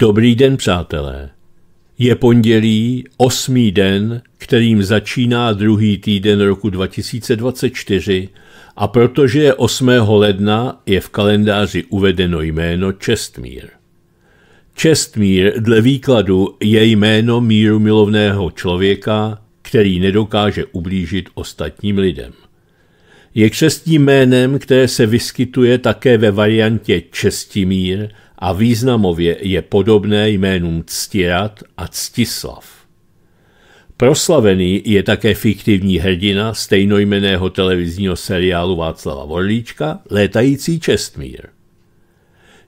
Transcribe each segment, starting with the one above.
Dobrý den, přátelé. Je pondělí, osmý den, kterým začíná druhý týden roku 2024 a protože je 8. ledna, je v kalendáři uvedeno jméno Čestmír. Čestmír dle výkladu je jméno míru milovného člověka, který nedokáže ublížit ostatním lidem. Je křestním jménem, které se vyskytuje také ve variantě Čestimír a významově je podobné jménům Ctirat a Ctislav. Proslavený je také fiktivní hrdina stejnojmeného televizního seriálu Václava Vorlíčka Létající Čestmír.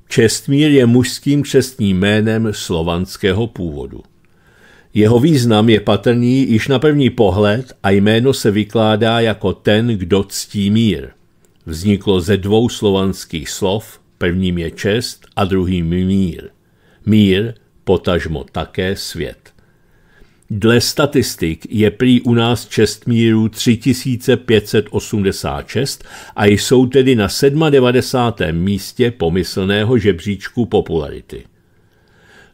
Čestmír je mužským čestním jménem slovanského původu. Jeho význam je patrný již na první pohled a jméno se vykládá jako ten, kdo ctí mír. Vzniklo ze dvou slovanských slov Prvním je čest a druhým mír. Mír, potažmo také svět. Dle statistik je prý u nás čest míru 3586 a jsou tedy na 97. místě pomyslného žebříčku popularity.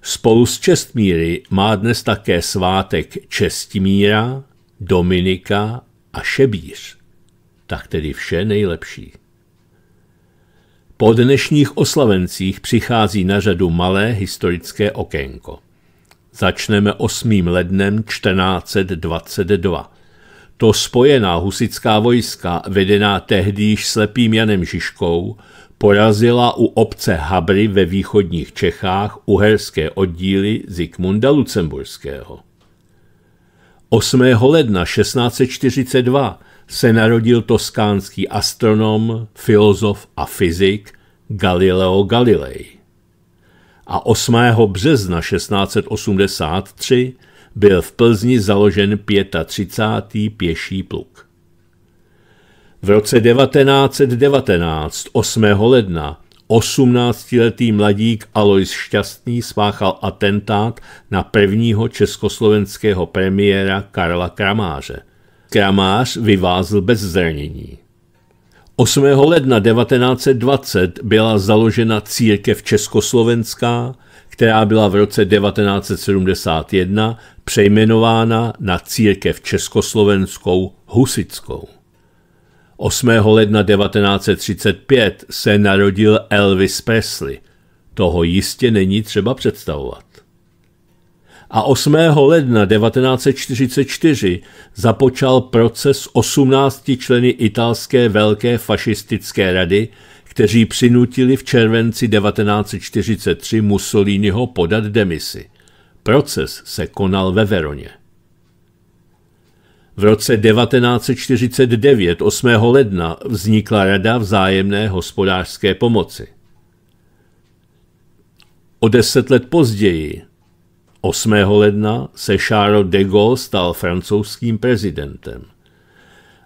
Spolu s Čestmíry má dnes také svátek Čestmíra, Dominika a Šebíř. Tak tedy vše nejlepší. Po dnešních oslavencích přichází na řadu malé historické okénko. Začneme 8. lednem 1422. To spojená husická vojska, vedená tehdýž slepým Janem Žižkou, porazila u obce Habry ve východních Čechách uherské oddíly Zikmunda Lucemburského. 8. ledna 1642 se narodil toskánský astronom, filozof a fyzik Galileo Galilei. A 8. března 1683 byl v Plzni založen 35. pěší pluk. V roce 1919, 8. ledna, 18-letý mladík Alois Šťastný spáchal atentát na prvního československého premiéra Karla Kramáře. Kramář vyvázl bez zranění. 8. ledna 1920 byla založena církev československá, která byla v roce 1971 přejmenována na církev československou husickou. 8. ledna 1935 se narodil Elvis Presley. Toho jistě není třeba představovat. A 8. ledna 1944 započal proces 18 členy italské velké fašistické rady, kteří přinutili v červenci 1943 Mussoliniho podat demisi. Proces se konal ve Veroně. V roce 1949 8. ledna vznikla Rada vzájemné hospodářské pomoci. O deset let později, 8. ledna, se Charles de Gaulle stal francouzským prezidentem.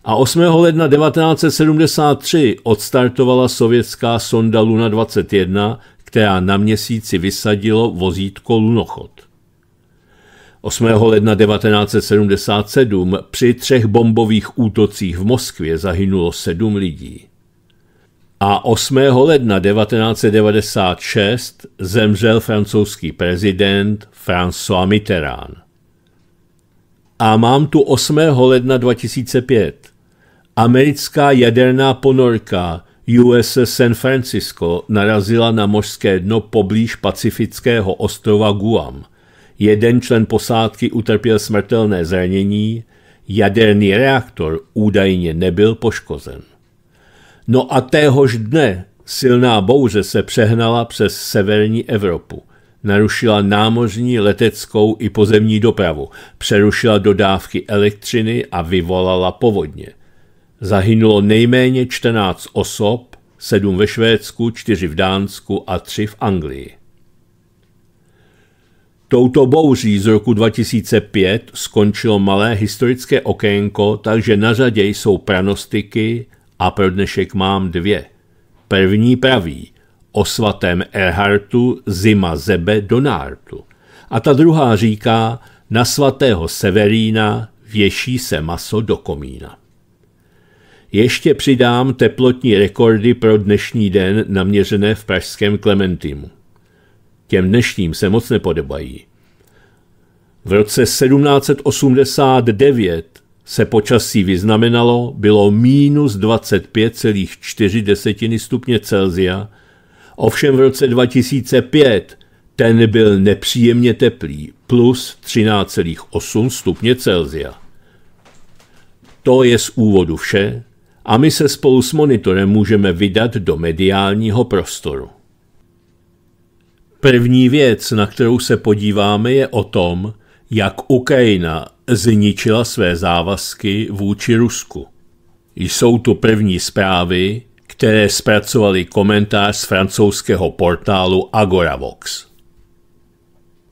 A 8. ledna 1973 odstartovala sovětská sonda Luna 21, která na měsíci vysadilo vozítko Lunochod. 8. ledna 1977 při třech bombových útocích v Moskvě zahynulo sedm lidí. A 8. ledna 1996 zemřel francouzský prezident François Mitterrand. A mám tu 8. ledna 2005. Americká jaderná ponorka USS San Francisco narazila na mořské dno poblíž pacifického ostrova Guam – Jeden člen posádky utrpěl smrtelné zranění, jaderný reaktor údajně nebyl poškozen. No a téhož dne silná bouře se přehnala přes severní Evropu. Narušila námořní, leteckou i pozemní dopravu, přerušila dodávky elektřiny a vyvolala povodně. Zahynulo nejméně 14 osob, 7 ve Švédsku, 4 v Dánsku a 3 v Anglii. Touto bouří z roku 2005 skončilo malé historické okénko, takže na řadě jsou pranostiky a pro dnešek mám dvě. První praví o svatém Erhartu Zima Zebe Donártu. A ta druhá říká, na svatého Severína věší se maso do komína. Ještě přidám teplotní rekordy pro dnešní den naměřené v pražském Klementimu těm dnešním se moc nepodobají. V roce 1789 se počasí vyznamenalo, bylo minus 25,4 stupně Celzia, ovšem v roce 2005 ten byl nepříjemně teplý, plus 13,8 stupně Celzia. To je z úvodu vše a my se spolu s monitorem můžeme vydat do mediálního prostoru. První věc, na kterou se podíváme, je o tom, jak Ukrajina zničila své závazky vůči Rusku. Jsou tu první zprávy, které zpracovali komentář z francouzského portálu Agoravox.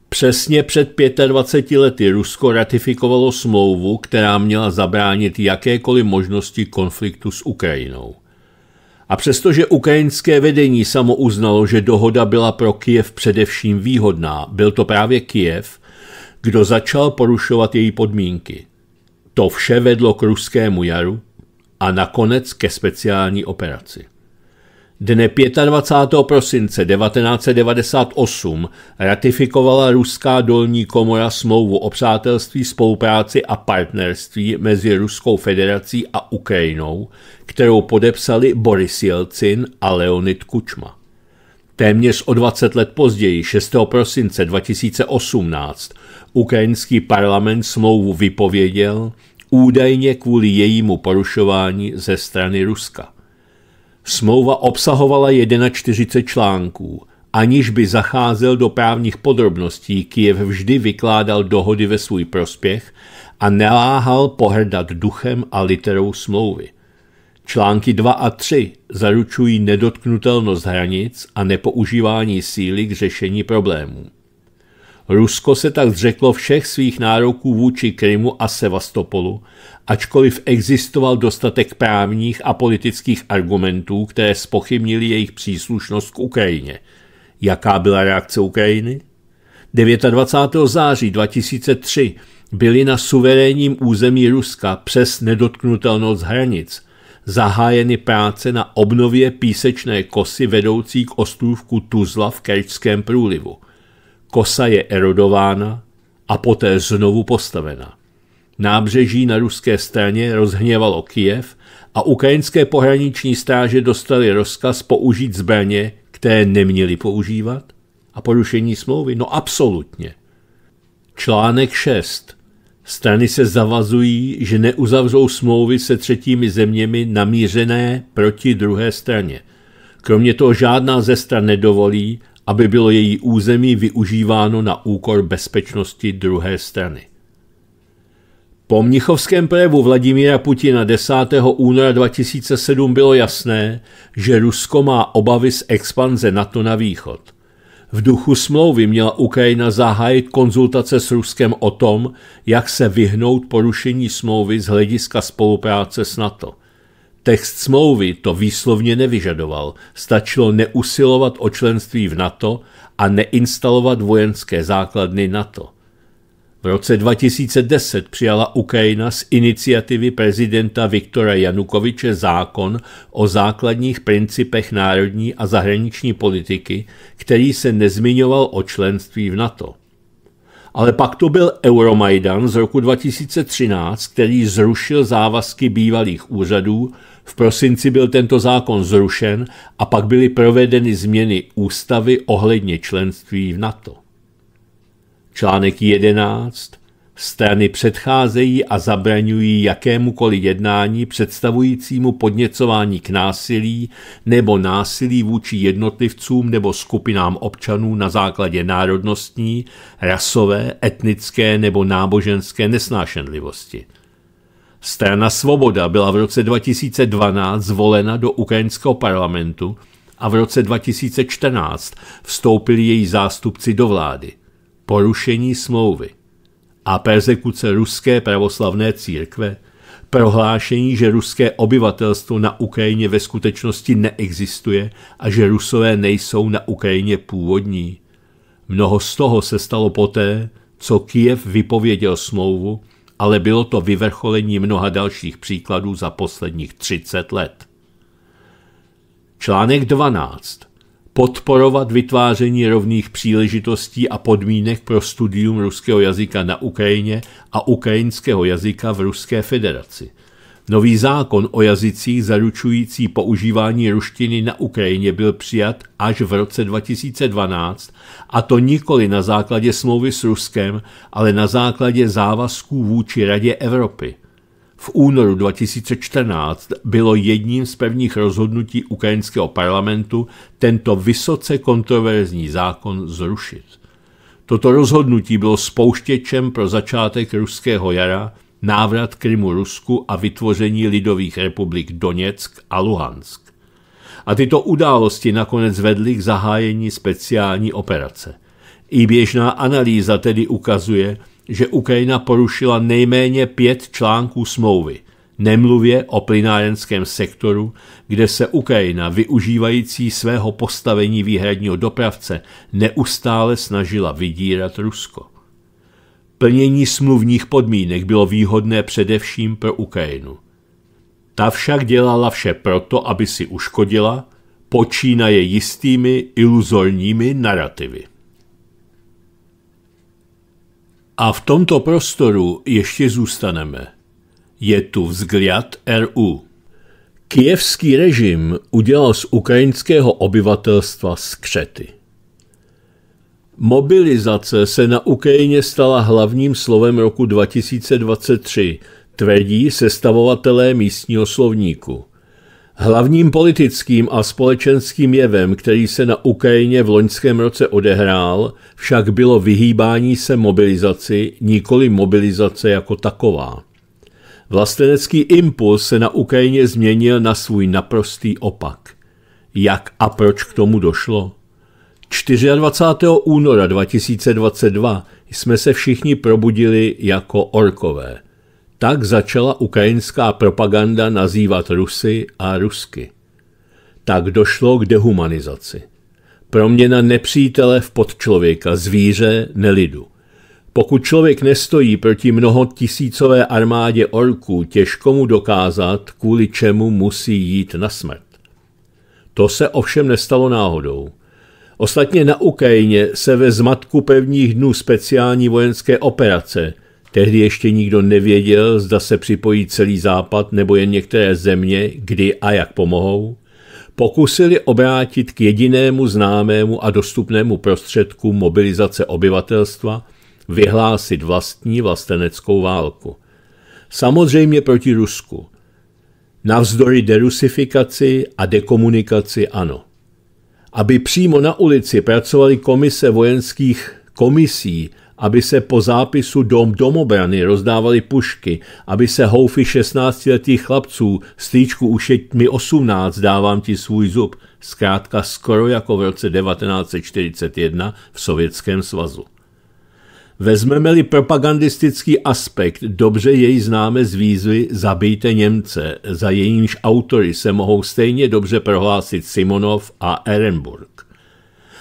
Přesně před 25 lety Rusko ratifikovalo smlouvu, která měla zabránit jakékoliv možnosti konfliktu s Ukrajinou. A přestože ukrajinské vedení samo uznalo, že dohoda byla pro Kiev především výhodná, byl to právě Kiev, kdo začal porušovat její podmínky. To vše vedlo k ruskému jaru a nakonec ke speciální operaci. Dne 25. prosince 1998 ratifikovala ruská dolní komora smlouvu o přátelství, spolupráci a partnerství mezi Ruskou federací a Ukrajinou, kterou podepsali Boris Jelcin a Leonid Kučma. Téměř o 20 let později, 6. prosince 2018, ukrajinský parlament smlouvu vypověděl údajně kvůli jejímu porušování ze strany Ruska. Smlouva obsahovala 41 článků. Aniž by zacházel do právních podrobností, Kiev vždy vykládal dohody ve svůj prospěch a neláhal pohrdat duchem a literou smlouvy – Články 2 a 3 zaručují nedotknutelnost hranic a nepoužívání síly k řešení problémů. Rusko se tak zřeklo všech svých nároků vůči Krymu a Sevastopolu, ačkoliv existoval dostatek právních a politických argumentů, které spochybnili jejich příslušnost k Ukrajině. Jaká byla reakce Ukrajiny? 29. září 2003 byly na suverénním území Ruska přes nedotknutelnost hranic – zahájeny práce na obnově písečné kosy vedoucí k ostrůvku Tuzla v Kerčském průlivu. Kosa je erodována a poté znovu postavena. Nábřeží na ruské straně rozhněvalo Kijev a ukrajinské pohraniční stráže dostali rozkaz použít zbraně, které neměli používat? A porušení smlouvy? No absolutně. Článek 6. Strany se zavazují, že neuzavřou smlouvy se třetími zeměmi namířené proti druhé straně. Kromě toho žádná ze stran nedovolí, aby bylo její území využíváno na úkor bezpečnosti druhé strany. Po mnichovském projevu Vladimíra Putina 10. února 2007 bylo jasné, že Rusko má obavy z expanze NATO na východ – v duchu smlouvy měla Ukrajina zahájit konzultace s Ruskem o tom, jak se vyhnout porušení smlouvy z hlediska spolupráce s NATO. Text smlouvy to výslovně nevyžadoval, stačilo neusilovat o členství v NATO a neinstalovat vojenské základny NATO. V roce 2010 přijala Ukrajina z iniciativy prezidenta Viktora Janukoviče zákon o základních principech národní a zahraniční politiky, který se nezmiňoval o členství v NATO. Ale pak to byl Euromaidan z roku 2013, který zrušil závazky bývalých úřadů, v prosinci byl tento zákon zrušen a pak byly provedeny změny ústavy ohledně členství v NATO. Článek 11 strany předcházejí a zabraňují jakémukoliv jednání představujícímu podněcování k násilí nebo násilí vůči jednotlivcům nebo skupinám občanů na základě národnostní, rasové, etnické nebo náboženské nesnášenlivosti. Strana Svoboda byla v roce 2012 zvolena do ukrajinského parlamentu a v roce 2014 vstoupili její zástupci do vlády porušení smlouvy a persekuce ruské pravoslavné církve, prohlášení, že ruské obyvatelstvo na Ukrajině ve skutečnosti neexistuje a že rusové nejsou na Ukrajině původní. Mnoho z toho se stalo poté, co Kiev vypověděl smlouvu, ale bylo to vyvrcholení mnoha dalších příkladů za posledních 30 let. Článek 12 podporovat vytváření rovných příležitostí a podmínek pro studium ruského jazyka na Ukrajině a ukrajinského jazyka v Ruské federaci. Nový zákon o jazycích zaručující používání ruštiny na Ukrajině byl přijat až v roce 2012, a to nikoli na základě smlouvy s Ruskem, ale na základě závazků vůči Radě Evropy – v únoru 2014 bylo jedním z pevných rozhodnutí ukrajinského parlamentu tento vysoce kontroverzní zákon zrušit. Toto rozhodnutí bylo spouštěčem pro začátek ruského jara, návrat Krymu Rusku a vytvoření lidových republik Doněck a Luhansk. A tyto události nakonec vedly k zahájení speciální operace. I běžná analýza tedy ukazuje, že Ukrajina porušila nejméně pět článků smlouvy, nemluvě o plynárenském sektoru, kde se Ukrajina, využívající svého postavení výhradního dopravce, neustále snažila vydírat Rusko. Plnění smluvních podmínek bylo výhodné především pro Ukrajinu. Ta však dělala vše proto, aby si uškodila, počínaje jistými iluzorními narrativy. A v tomto prostoru ještě zůstaneme. Je tu vzgliad RU. Kijevský režim udělal z ukrajinského obyvatelstva skřety. Mobilizace se na Ukrajině stala hlavním slovem roku 2023, tvrdí sestavovatelé místního slovníku. Hlavním politickým a společenským jevem, který se na Ukrajině v loňském roce odehrál, však bylo vyhýbání se mobilizaci, nikoli mobilizace jako taková. Vlastenecký impuls se na Ukrajině změnil na svůj naprostý opak. Jak a proč k tomu došlo? 24. února 2022 jsme se všichni probudili jako orkové – tak začala ukrajinská propaganda nazývat Rusy a Rusky. Tak došlo k dehumanizaci. Proměna nepřítele v podčlověka, zvíře, nelidu. Pokud člověk nestojí proti mnohotisícové armádě orků, těžko mu dokázat, kvůli čemu musí jít na smrt. To se ovšem nestalo náhodou. Ostatně na Ukrajině se ve zmatku pevních dnů speciální vojenské operace – Tehdy ještě nikdo nevěděl, zda se připojí celý západ nebo jen některé země, kdy a jak pomohou, pokusili obrátit k jedinému známému a dostupnému prostředku mobilizace obyvatelstva vyhlásit vlastní vlasteneckou válku. Samozřejmě proti Rusku. Navzdory derusifikaci a dekomunikaci ano. Aby přímo na ulici pracovali komise vojenských komisí aby se po zápisu dom domobrany rozdávaly pušky, aby se houfy 16-letých chlapců, ušeť mi 18, dávám ti svůj zub, zkrátka skoro jako v roce 1941 v Sovětském svazu. Vezmeme-li propagandistický aspekt, dobře jej známe z výzvy Zabijte Němce, za jejímž autory se mohou stejně dobře prohlásit Simonov a Ehrenburg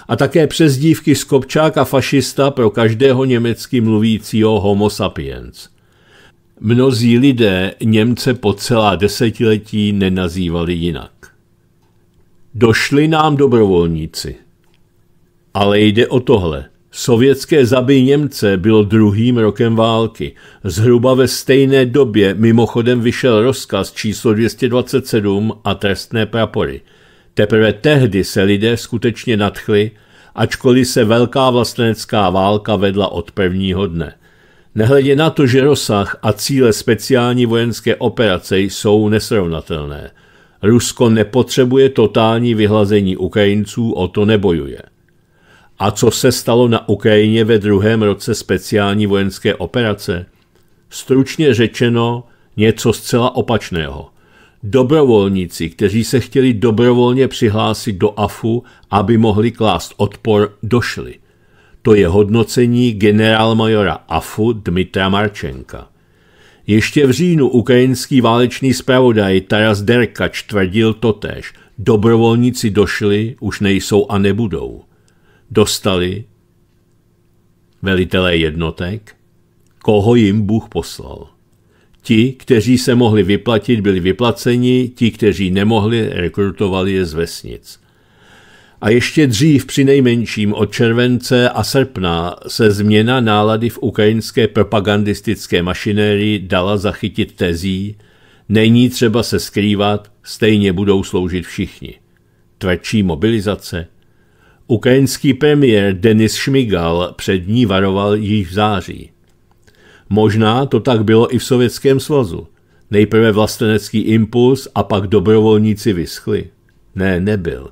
a také přezdívky skopčák a fašista pro každého německy mluvícího homo sapiens. Mnozí lidé Němce po celá desetiletí nenazývali jinak. Došli nám dobrovolníci. Ale jde o tohle. Sovětské zaby Němce bylo druhým rokem války. Zhruba ve stejné době mimochodem vyšel rozkaz číslo 227 a trestné prapory – Teprve tehdy se lidé skutečně nadchli, ačkoliv se velká vlastenecká válka vedla od prvního dne. Nehledě na to, že rozsah a cíle speciální vojenské operace jsou nesrovnatelné. Rusko nepotřebuje totální vyhlazení Ukrajinců, o to nebojuje. A co se stalo na Ukrajině ve druhém roce speciální vojenské operace? Stručně řečeno něco zcela opačného – dobrovolníci, kteří se chtěli dobrovolně přihlásit do AFU, aby mohli klást odpor, došli. To je hodnocení generálmajora AFU Dmitra Marčenka. Ještě v říjnu ukrajinský válečný zpravodaj Taras Derkač tvrdil totéž. Dobrovolníci došli, už nejsou a nebudou. Dostali velitelé jednotek, koho jim Bůh poslal. Ti, kteří se mohli vyplatit, byli vyplaceni, ti, kteří nemohli, rekrutovali je z vesnic. A ještě dřív při nejmenším od července a srpna se změna nálady v ukrajinské propagandistické mašinérii dala zachytit tezí, není třeba se skrývat, stejně budou sloužit všichni. Tvrdší mobilizace. Ukrajinský premiér Denis Šmigal před ní varoval již v září. Možná to tak bylo i v Sovětském svazu. Nejprve vlastenecký impuls a pak dobrovolníci vyschli. Ne, nebyl.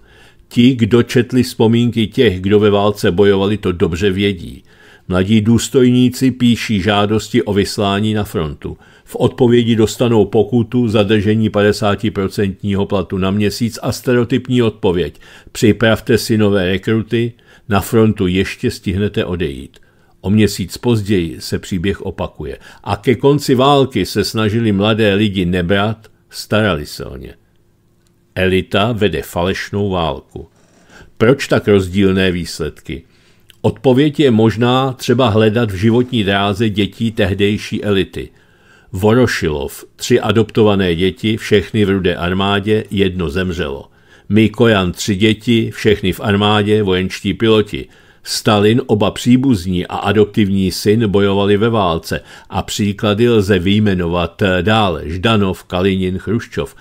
Ti, kdo četli vzpomínky těch, kdo ve válce bojovali, to dobře vědí. Mladí důstojníci píší žádosti o vyslání na frontu. V odpovědi dostanou pokutu zadržení 50% platu na měsíc a stereotypní odpověď. Připravte si nové rekruty, na frontu ještě stihnete odejít. O měsíc později se příběh opakuje a ke konci války se snažili mladé lidi nebrat, starali se o ně. Elita vede falešnou válku. Proč tak rozdílné výsledky? Odpověď je možná třeba hledat v životní dráze dětí tehdejší elity. Vorošilov, tři adoptované děti, všechny v rudé armádě, jedno zemřelo. Mikojan, tři děti, všechny v armádě, vojenčtí piloti – Stalin, oba příbuzní a adoptivní syn bojovali ve válce a příklady lze vyjmenovat eh, dále Ždanov, Kalinin, Chruščov.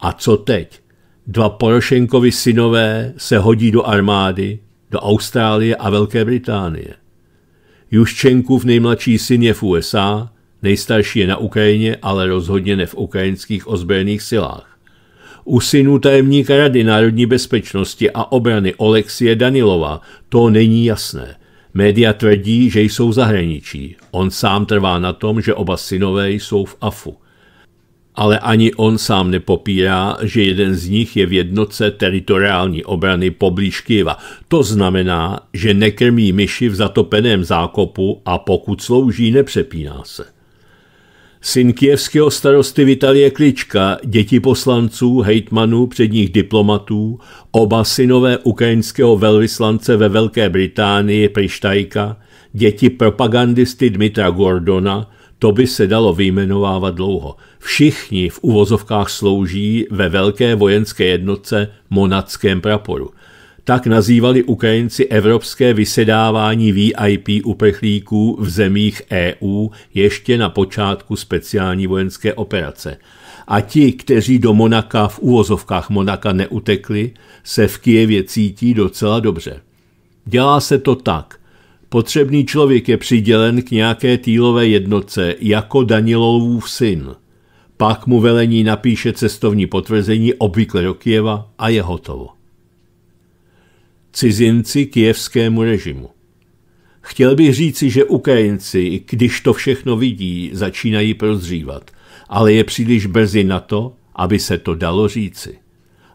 A co teď? Dva Porošenkovi synové se hodí do armády, do Austrálie a Velké Británie. Juščenkův nejmladší syn je v USA, nejstarší je na Ukrajině, ale rozhodně ne v ukrajinských ozbrojených silách. U synu tajemníka Rady národní bezpečnosti a obrany Olexie Danilova to není jasné. Média tvrdí, že jsou v zahraničí. On sám trvá na tom, že oba synové jsou v AFu. Ale ani on sám nepopírá, že jeden z nich je v jednotce teritoriální obrany poblíž Kyjeva. To znamená, že nekrmí myši v zatopeném zákopu a pokud slouží, nepřepíná se. Syn kijevského starosty Vitalie Klička, děti poslanců, hejtmanů, předních diplomatů, oba synové ukrajinského velvyslance ve Velké Británii Prištajka, děti propagandisty Dmitra Gordona, to by se dalo vyjmenovávat dlouho. Všichni v uvozovkách slouží ve velké vojenské jednotce monackém praporu – tak nazývali Ukrajinci evropské vysedávání VIP uprchlíků v zemích EU ještě na počátku speciální vojenské operace. A ti, kteří do Monaka v uvozovkách Monaka neutekli, se v Kijevě cítí docela dobře. Dělá se to tak. Potřebný člověk je přidělen k nějaké týlové jednotce jako Danilovův syn. Pak mu velení napíše cestovní potvrzení obvykle do Kijeva a je hotovo cizinci kijevskému režimu. Chtěl bych říci, že Ukrajinci, když to všechno vidí, začínají prozřívat, ale je příliš brzy na to, aby se to dalo říci.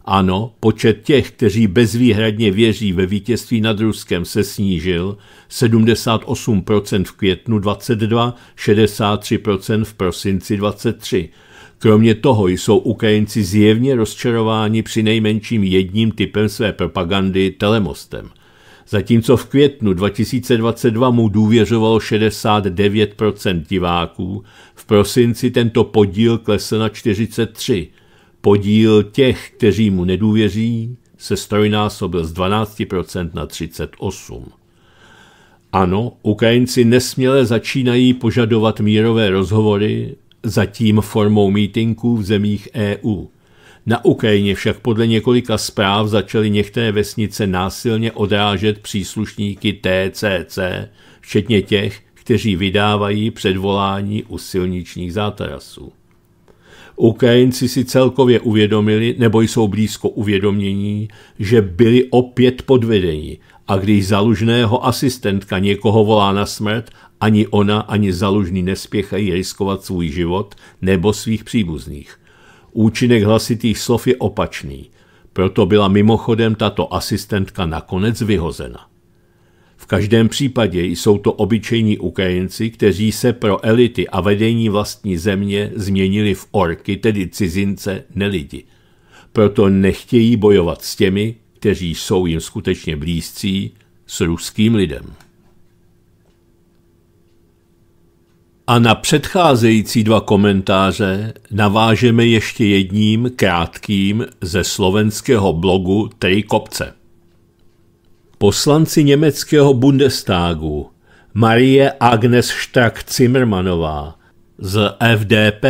Ano, počet těch, kteří bezvýhradně věří ve vítězství nad Ruskem, se snížil 78% v květnu 22, 63% v prosinci 23, Kromě toho jsou Ukrajinci zjevně rozčarováni při nejmenším jedním typem své propagandy telemostem. Zatímco v květnu 2022 mu důvěřovalo 69% diváků, v prosinci tento podíl klesl na 43%. Podíl těch, kteří mu nedůvěří, se strojnásobil z 12% na 38%. Ano, Ukrajinci nesměle začínají požadovat mírové rozhovory, zatím formou mítinků v zemích EU. Na Ukrajině však podle několika zpráv začaly některé vesnice násilně odrážet příslušníky TCC, včetně těch, kteří vydávají předvolání u silničních zátarasů. Ukrajinci si celkově uvědomili, nebo jsou blízko uvědomění, že byli opět podvedeni a když zalužného asistentka někoho volá na smrt ani ona, ani zalužný nespěchají riskovat svůj život nebo svých příbuzných. Účinek hlasitých slov je opačný, proto byla mimochodem tato asistentka nakonec vyhozena. V každém případě jsou to obyčejní Ukrajinci, kteří se pro elity a vedení vlastní země změnili v orky, tedy cizince, nelidi. Proto nechtějí bojovat s těmi, kteří jsou jim skutečně blízcí, s ruským lidem. A na předcházející dva komentáře navážeme ještě jedním krátkým ze slovenského blogu Kopce. Poslanci německého Bundestagu Marie Agnes Štrack-Zimmermanová z FDP,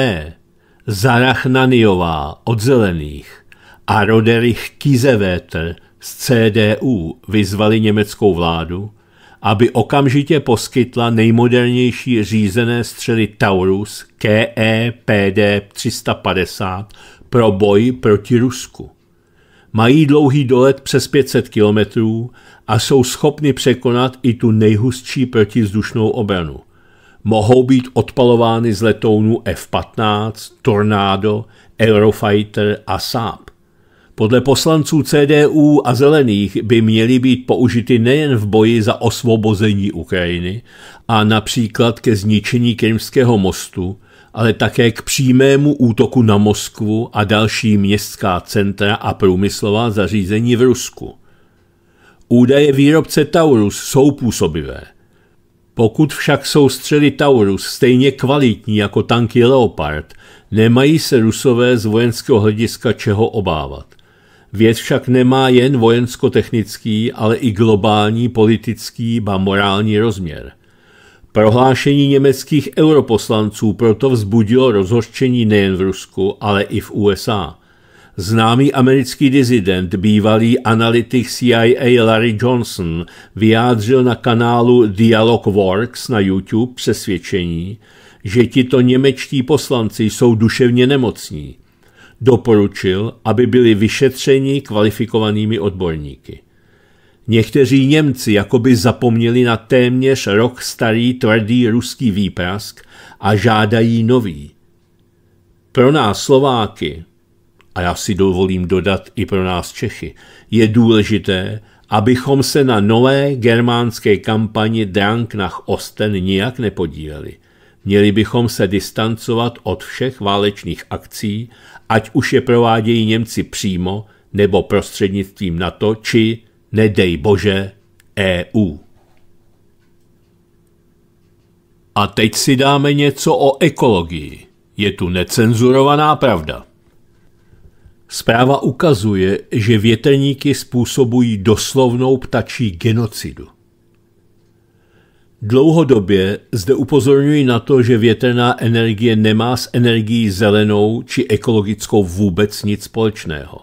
Zarachnaniová od Zelených a Roderich Kizeweter z CDU vyzvali německou vládu, aby okamžitě poskytla nejmodernější řízené střely Taurus KEPD 350 pro boj proti Rusku. Mají dlouhý dolet přes 500 kilometrů a jsou schopny překonat i tu nejhustší protizdušnou obranu. Mohou být odpalovány z letounů F-15, Tornado, Eurofighter a Saab. Podle poslanců CDU a zelených by měly být použity nejen v boji za osvobození Ukrajiny a například ke zničení Krymského mostu, ale také k přímému útoku na Moskvu a další městská centra a průmyslová zařízení v Rusku. Údaje výrobce Taurus jsou působivé. Pokud však jsou střely Taurus stejně kvalitní jako tanky Leopard, nemají se rusové z vojenského hlediska čeho obávat. Věc však nemá jen vojensko-technický, ale i globální politický ba morální rozměr. Prohlášení německých europoslanců proto vzbudilo rozhořčení nejen v Rusku, ale i v USA. Známý americký dizident, bývalý analytik CIA Larry Johnson, vyjádřil na kanálu Dialog Works na YouTube přesvědčení, že tito němečtí poslanci jsou duševně nemocní doporučil, aby byli vyšetřeni kvalifikovanými odborníky. Někteří Němci jakoby zapomněli na téměř rok starý tvrdý ruský výprask a žádají nový. Pro nás Slováky, a já si dovolím dodat i pro nás Čechy, je důležité, abychom se na nové germánské kampani Drang nach Osten nijak nepodíleli – Měli bychom se distancovat od všech válečných akcí, ať už je provádějí Němci přímo nebo prostřednictvím NATO či, nedej bože, EU. A teď si dáme něco o ekologii. Je tu necenzurovaná pravda. Zpráva ukazuje, že větrníky způsobují doslovnou ptačí genocidu. Dlouhodobě zde upozorňuji na to, že větrná energie nemá s energií zelenou či ekologickou vůbec nic společného.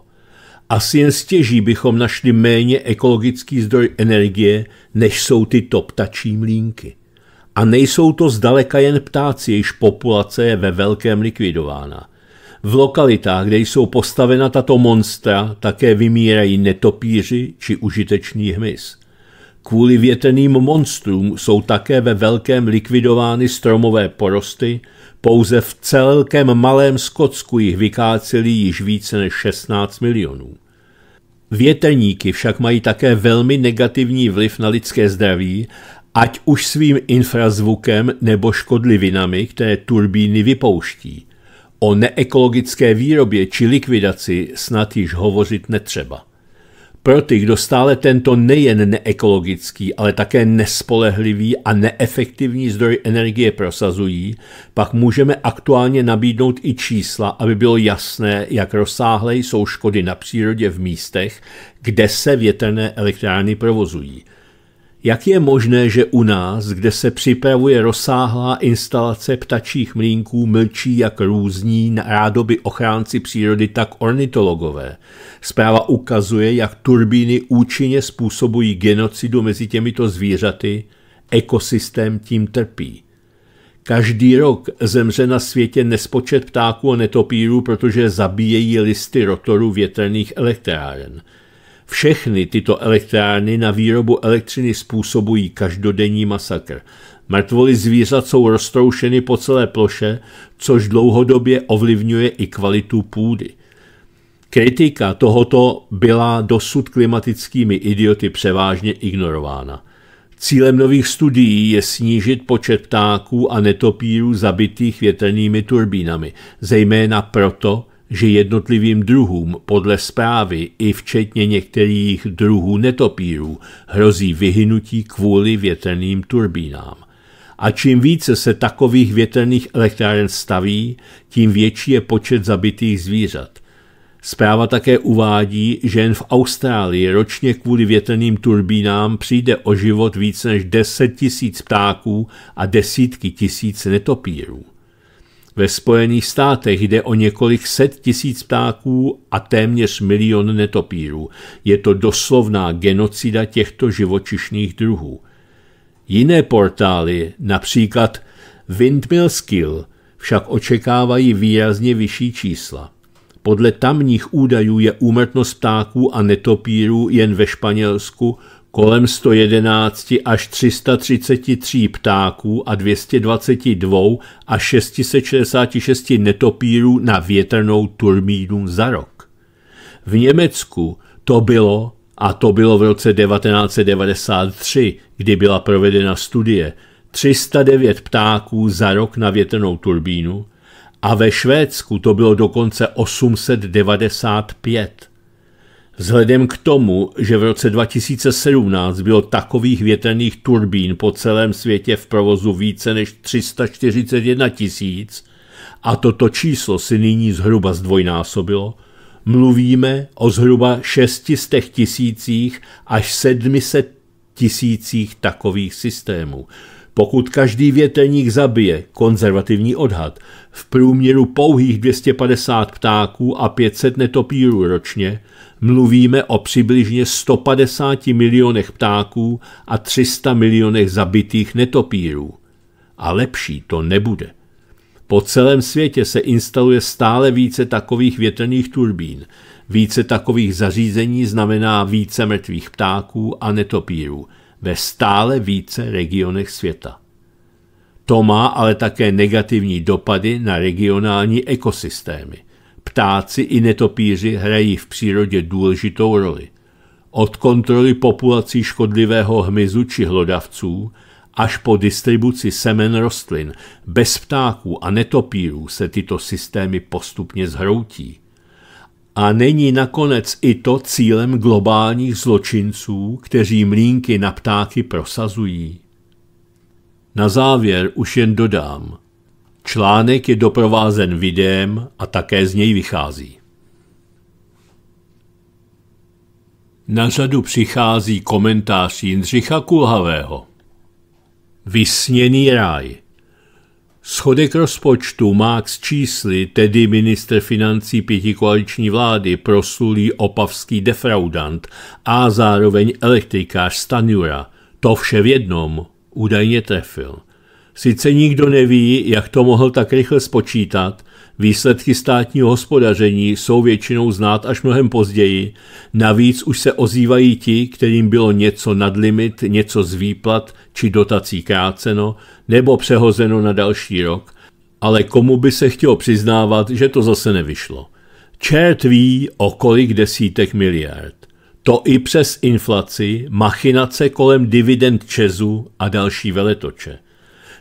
Asi jen stěží bychom našli méně ekologický zdroj energie, než jsou tyto ptačí mlínky. A nejsou to zdaleka jen ptáci, jejichž populace je ve velkém likvidována. V lokalitách, kde jsou postavena tato monstra, také vymírají netopíři či užiteční hmyz. Kvůli větrným monstrům jsou také ve velkém likvidovány stromové porosty, pouze v celkem malém Skotsku jich vykáceli již více než 16 milionů. Větrníky však mají také velmi negativní vliv na lidské zdraví, ať už svým infrazvukem nebo škodlivinami, které turbíny vypouští. O neekologické výrobě či likvidaci snad již hovořit netřeba. Pro ty, kdo stále tento nejen neekologický, ale také nespolehlivý a neefektivní zdroj energie prosazují, pak můžeme aktuálně nabídnout i čísla, aby bylo jasné, jak rozsáhlé jsou škody na přírodě v místech, kde se větrné elektrárny provozují – jak je možné, že u nás, kde se připravuje rozsáhlá instalace ptačích mlínků, mlčí jak různí rádoby ochránci přírody, tak ornitologové? Zpráva ukazuje, jak turbíny účinně způsobují genocidu mezi těmito zvířaty, ekosystém tím trpí. Každý rok zemře na světě nespočet ptáků a netopírů, protože zabíjejí listy rotoru větrných elektráren – všechny tyto elektrárny na výrobu elektřiny způsobují každodenní masakr. Mrtvoly zvířat jsou roztroušeny po celé ploše, což dlouhodobě ovlivňuje i kvalitu půdy. Kritika tohoto byla dosud klimatickými idioty převážně ignorována. Cílem nových studií je snížit počet ptáků a netopírů zabitých větrnými turbínami, zejména proto, že jednotlivým druhům podle zprávy i včetně některých druhů netopírů hrozí vyhynutí kvůli větrným turbínám. A čím více se takových větrných elektráren staví, tím větší je počet zabitých zvířat. Zpráva také uvádí, že jen v Austrálii ročně kvůli větrným turbínám přijde o život více než 10 tisíc ptáků a desítky tisíc netopírů. Ve Spojených státech jde o několik set tisíc ptáků a téměř milion netopírů. Je to doslovná genocida těchto živočišných druhů. Jiné portály, například Windmill Skill, však očekávají výrazně vyšší čísla. Podle tamních údajů je úmrtnost ptáků a netopírů jen ve Španělsku kolem 111 až 333 ptáků a 222 až 666 netopírů na větrnou turmínu za rok. V Německu to bylo, a to bylo v roce 1993, kdy byla provedena studie, 309 ptáků za rok na větrnou turbínu a ve Švédsku to bylo dokonce 895. Vzhledem k tomu, že v roce 2017 bylo takových větrných turbín po celém světě v provozu více než 341 tisíc, a toto číslo si nyní zhruba zdvojnásobilo, mluvíme o zhruba 600 tisících až 700 tisících takových systémů. Pokud každý větelník zabije, konzervativní odhad, v průměru pouhých 250 ptáků a 500 netopírů ročně, mluvíme o přibližně 150 milionech ptáků a 300 milionech zabitých netopírů. A lepší to nebude. Po celém světě se instaluje stále více takových větrných turbín. Více takových zařízení znamená více mrtvých ptáků a netopírů – ve stále více regionech světa. To má ale také negativní dopady na regionální ekosystémy. Ptáci i netopíři hrají v přírodě důležitou roli. Od kontroly populací škodlivého hmyzu či hlodavců až po distribuci semen rostlin bez ptáků a netopírů se tyto systémy postupně zhroutí. A není nakonec i to cílem globálních zločinců, kteří mlínky na ptáky prosazují. Na závěr už jen dodám. Článek je doprovázen videem a také z něj vychází. Na řadu přichází komentář Jindřicha Kulhavého. Vysněný ráj – Schodek rozpočtu má k čísly, tedy ministr financí pětikoaliční vlády, proslulý opavský defraudant a zároveň elektrikář Stanura, To vše v jednom údajně trefil. Sice nikdo neví, jak to mohl tak rychle spočítat, Výsledky státního hospodaření jsou většinou znát až mnohem později, navíc už se ozývají ti, kterým bylo něco nad limit, něco z výplat či dotací kráceno nebo přehozeno na další rok, ale komu by se chtělo přiznávat, že to zase nevyšlo. Čert ví, o kolik desítek miliard. To i přes inflaci, machinace kolem dividend Česu a další veletoče.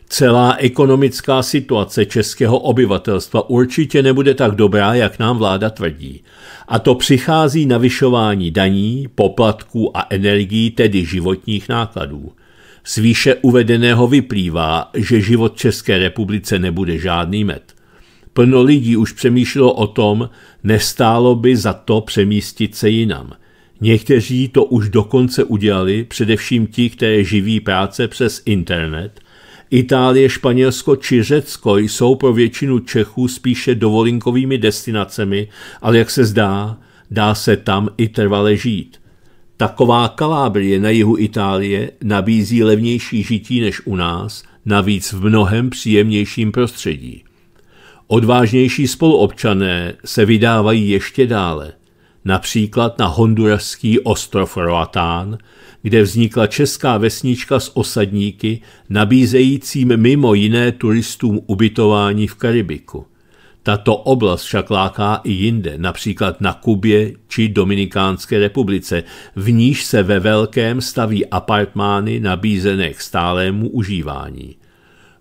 Celá ekonomická situace českého obyvatelstva určitě nebude tak dobrá, jak nám vláda tvrdí. A to přichází na vyšování daní, poplatků a energií, tedy životních nákladů. Z výše uvedeného vyplývá, že život České republice nebude žádný med. Plno lidí už přemýšlelo o tom, nestálo by za to přemístit se jinam. Někteří to už dokonce udělali, především ti, které živí práce přes internet – Itálie, Španělsko či Řecko jsou pro většinu Čechů spíše dovolinkovými destinacemi, ale jak se zdá, dá se tam i trvale žít. Taková Kalábrie na jihu Itálie nabízí levnější žití než u nás, navíc v mnohem příjemnějším prostředí. Odvážnější spoluobčané se vydávají ještě dále, například na honduraský ostrov Roatán, kde vznikla česká vesnička s osadníky, nabízejícím mimo jiné turistům ubytování v Karibiku. Tato oblast však láká i jinde, například na Kubě či Dominikánské republice, v níž se ve velkém staví apartmány nabízené k stálému užívání.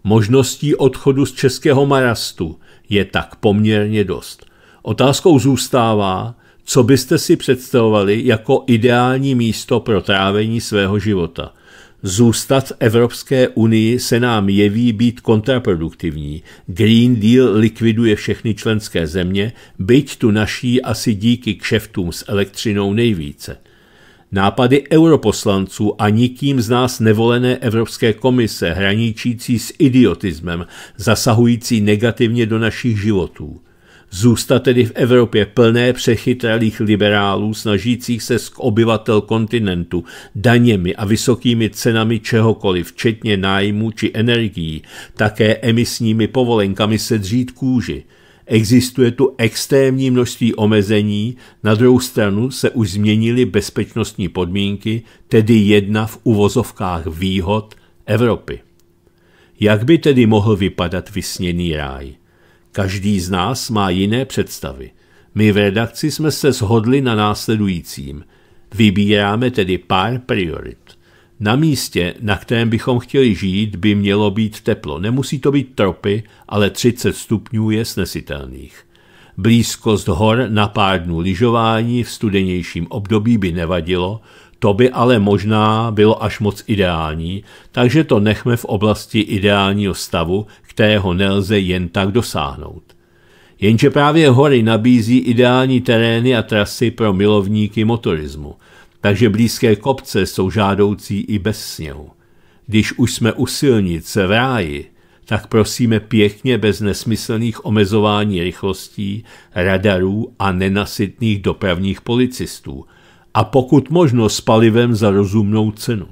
Možností odchodu z českého marastu je tak poměrně dost. Otázkou zůstává, co byste si představovali jako ideální místo pro trávení svého života. Zůstat v Evropské unii se nám jeví být kontraproduktivní. Green Deal likviduje všechny členské země, byť tu naší asi díky kšeftům s elektřinou nejvíce. Nápady europoslanců a nikým z nás nevolené Evropské komise hraničící s idiotismem, zasahující negativně do našich životů. Zůstat tedy v Evropě plné přechytralých liberálů snažících se z obyvatel kontinentu daněmi a vysokými cenami čehokoliv, včetně nájmu či energií, také emisními povolenkami se dřít kůži. Existuje tu extrémní množství omezení, na druhou stranu se už změnily bezpečnostní podmínky, tedy jedna v uvozovkách výhod Evropy. Jak by tedy mohl vypadat vysněný ráj? Každý z nás má jiné představy. My v redakci jsme se shodli na následujícím. Vybíráme tedy pár priorit. Na místě, na kterém bychom chtěli žít, by mělo být teplo. Nemusí to být tropy, ale 30 stupňů je snesitelných. Blízkost hor na pár dnů lyžování v studenějším období by nevadilo, to by ale možná bylo až moc ideální, takže to nechme v oblasti ideálního stavu, kterého nelze jen tak dosáhnout. Jenže právě hory nabízí ideální terény a trasy pro milovníky motorismu, takže blízké kopce jsou žádoucí i bez sněhu. Když už jsme u silnice v ráji, tak prosíme pěkně bez nesmyslných omezování rychlostí, radarů a nenasytných dopravních policistů – a pokud možno s palivem za rozumnou cenu.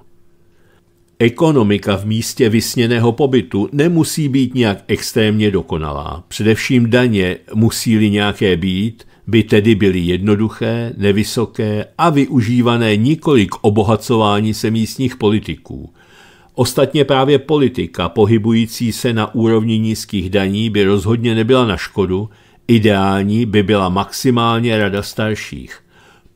Ekonomika v místě vysněného pobytu nemusí být nějak extrémně dokonalá. Především daně musí-li nějaké být, by tedy byly jednoduché, nevysoké a využívané nikoli k obohacování se místních politiků. Ostatně právě politika pohybující se na úrovni nízkých daní by rozhodně nebyla na škodu, ideální by byla maximálně rada starších.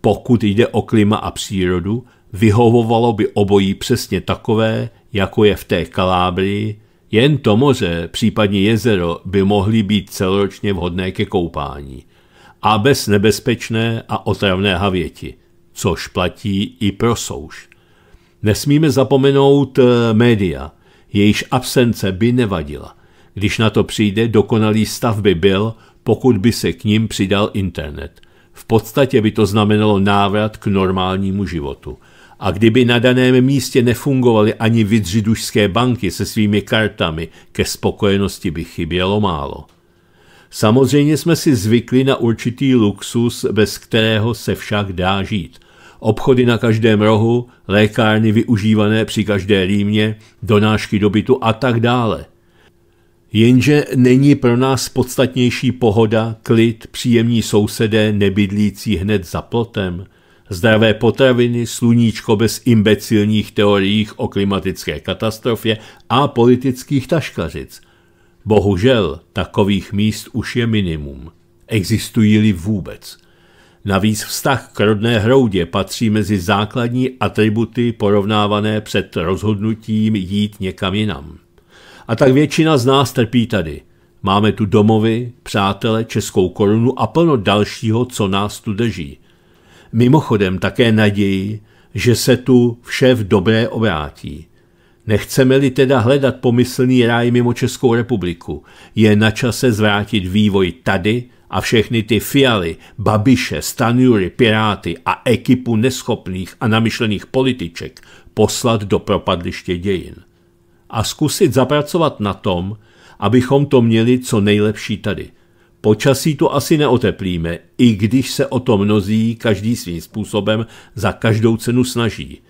Pokud jde o klima a přírodu, vyhovovalo by obojí přesně takové, jako je v té Kalábrii, jen to moře, případně jezero, by mohly být celoročně vhodné ke koupání. A bez nebezpečné a otravné havěti, což platí i pro souš. Nesmíme zapomenout eh, média, jejíž absence by nevadila. Když na to přijde, dokonalý stav by byl, pokud by se k ním přidal internet – v podstatě by to znamenalo návrat k normálnímu životu. A kdyby na daném místě nefungovaly ani vidřidušské banky se svými kartami, ke spokojenosti by chybělo málo. Samozřejmě jsme si zvykli na určitý luxus, bez kterého se však dá žít. Obchody na každém rohu, lékárny využívané při každé rýmě, donášky do bytu a tak dále – Jenže není pro nás podstatnější pohoda, klid, příjemní sousedé nebydlící hned za plotem, zdravé potraviny, sluníčko bez imbecilních teoriích o klimatické katastrofě a politických taškařic. Bohužel, takových míst už je minimum. Existují-li vůbec. Navíc vztah k rodné hroudě patří mezi základní atributy porovnávané před rozhodnutím jít někam jinam. A tak většina z nás trpí tady. Máme tu domovy, přátele, českou korunu a plno dalšího, co nás tu drží. Mimochodem také naději, že se tu vše v dobré obrátí. Nechceme-li teda hledat pomyslný ráj mimo Českou republiku, je na čase zvrátit vývoj tady a všechny ty fialy, babiše, stanjury, piráty a ekipu neschopných a namyšlených političek poslat do propadliště dějin a zkusit zapracovat na tom, abychom to měli co nejlepší tady. Počasí to asi neoteplíme, i když se o to mnozí každý svým způsobem za každou cenu snaží.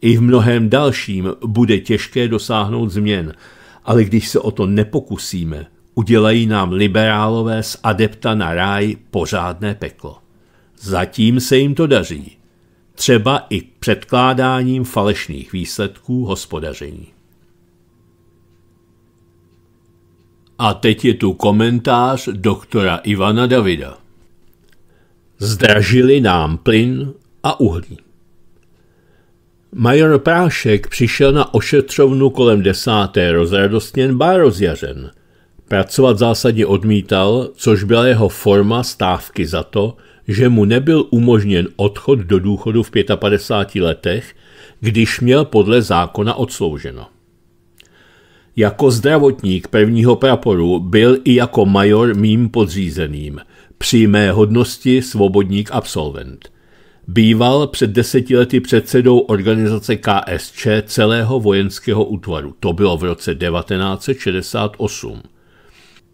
I v mnohem dalším bude těžké dosáhnout změn, ale když se o to nepokusíme, udělají nám liberálové z adepta na ráj pořádné peklo. Zatím se jim to daří. Třeba i předkládáním falešných výsledků hospodaření. A teď je tu komentář doktora Ivana Davida. Zdražili nám plyn a uhlí. Major Prášek přišel na ošetřovnu kolem desáté rozradostněn bá rozjařen. Pracovat zásadně odmítal, což byla jeho forma stávky za to, že mu nebyl umožněn odchod do důchodu v 55 letech, když měl podle zákona odslouženo. Jako zdravotník prvního praporu byl i jako major mým podřízeným, při mé hodnosti svobodník absolvent. Býval před deseti lety předsedou organizace KSČ celého vojenského útvaru. To bylo v roce 1968.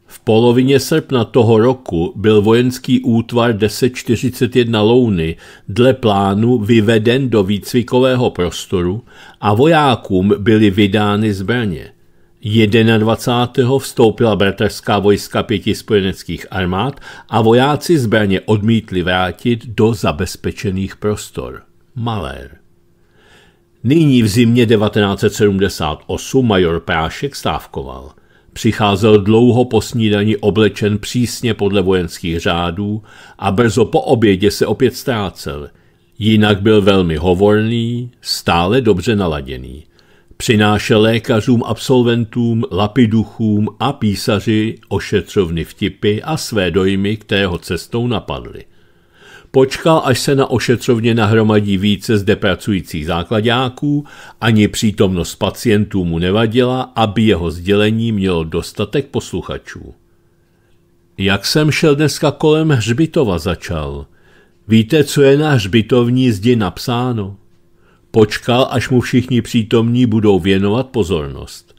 V polovině srpna toho roku byl vojenský útvar 1041 Louny dle plánu vyveden do výcvikového prostoru a vojákům byly vydány zbraně. 21. vstoupila bratrská vojska pěti spojeneckých armád a vojáci zbraně odmítli vrátit do zabezpečených prostor. Malér. Nyní v zimě 1978 major Prášek stávkoval. Přicházel dlouho po snídani oblečen přísně podle vojenských řádů a brzo po obědě se opět ztrácel. Jinak byl velmi hovorný, stále dobře naladěný. Přinášel lékařům, absolventům, lapiduchům a písaři ošetřovny vtipy a své dojmy, které ho cestou napadly. Počkal, až se na ošetřovně nahromadí více zde pracujících základáků, ani přítomnost pacientů mu nevadila, aby jeho sdělení mělo dostatek posluchačů. Jak jsem šel dneska kolem hřbitova začal. Víte, co je na hřbitovní zdi napsáno? Počkal, až mu všichni přítomní budou věnovat pozornost.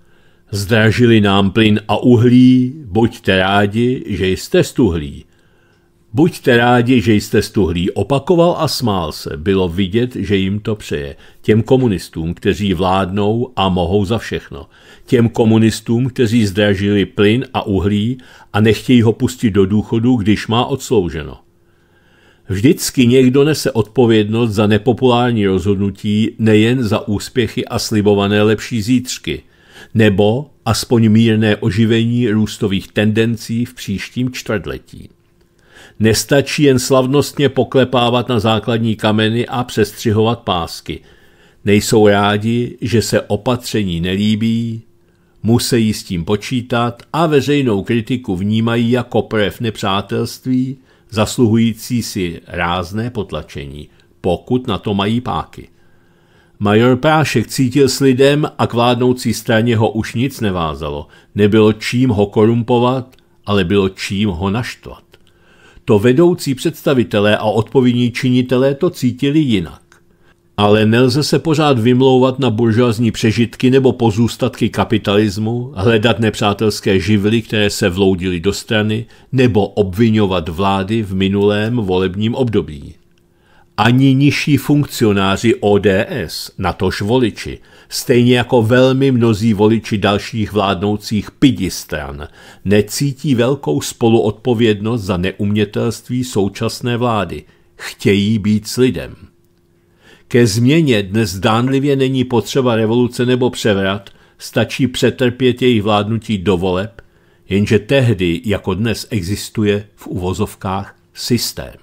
Zdražili nám plyn a uhlí, buďte rádi, že jste stuhlí. Buďte rádi, že jste stuhlí, opakoval a smál se. Bylo vidět, že jim to přeje. Těm komunistům, kteří vládnou a mohou za všechno. Těm komunistům, kteří zdražili plyn a uhlí a nechtějí ho pustit do důchodu, když má odslouženo. Vždycky někdo nese odpovědnost za nepopulární rozhodnutí, nejen za úspěchy a slibované lepší zítřky, nebo aspoň mírné oživení růstových tendencí v příštím čtvrtletí. Nestačí jen slavnostně poklepávat na základní kameny a přestřihovat pásky. Nejsou rádi, že se opatření nelíbí, musí s tím počítat a veřejnou kritiku vnímají jako projev nepřátelství – zasluhující si rázné potlačení, pokud na to mají páky. Major Prášek cítil s lidem a k vládnoucí straně ho už nic nevázalo. Nebylo čím ho korumpovat, ale bylo čím ho naštvat. To vedoucí představitelé a odpovědní činitelé to cítili jinak. Ale nelze se pořád vymlouvat na buržoazní přežitky nebo pozůstatky kapitalismu, hledat nepřátelské živly, které se vloudily do strany, nebo obvinovat vlády v minulém volebním období. Ani nižší funkcionáři ODS, natož voliči, stejně jako velmi mnozí voliči dalších vládnoucích stran, necítí velkou spoluodpovědnost za neumětelství současné vlády. Chtějí být s lidem. Ke změně dnes zdánlivě není potřeba revoluce nebo převrat, stačí přetrpět jejich vládnutí do voleb, jenže tehdy, jako dnes, existuje v uvozovkách systém.